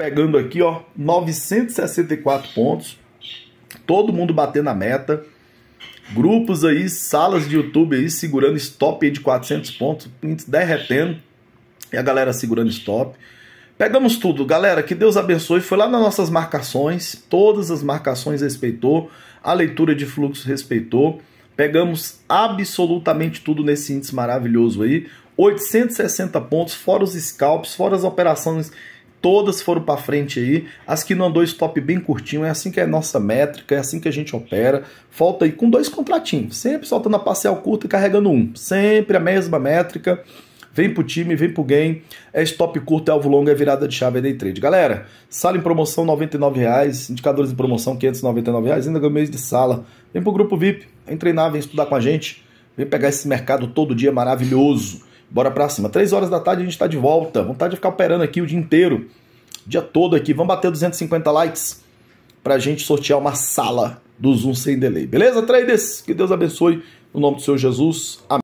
pegando aqui, ó, 964 pontos. Todo mundo batendo a meta. Grupos aí, salas de YouTube aí segurando stop aí de 400 pontos, derretendo. E a galera segurando stop. Pegamos tudo, galera. Que Deus abençoe. Foi lá nas nossas marcações, todas as marcações respeitou, a leitura de fluxo respeitou. Pegamos absolutamente tudo nesse índice maravilhoso aí. 860 pontos, fora os scalps, fora as operações todas foram para frente aí. As que não andou stop bem curtinho, é assim que é nossa métrica, é assim que a gente opera. Falta aí com dois contratinhos, sempre soltando a parcial curta e carregando um. Sempre a mesma métrica. Vem pro time, vem pro game. É stop curto, é alvo longo, é virada de chave, é day trade. Galera, sala em promoção R$ reais indicadores de promoção R$ reais ainda ganhou mês de sala. Vem pro grupo VIP, vem treinar, vem estudar com a gente. Vem pegar esse mercado todo dia maravilhoso. Bora pra cima. Três horas da tarde a gente tá de volta. Vontade de ficar operando aqui o dia inteiro. Dia todo aqui. Vamos bater 250 likes pra gente sortear uma sala do Zoom sem delay. Beleza, traders? Que Deus abençoe. No nome do Senhor Jesus. Amém.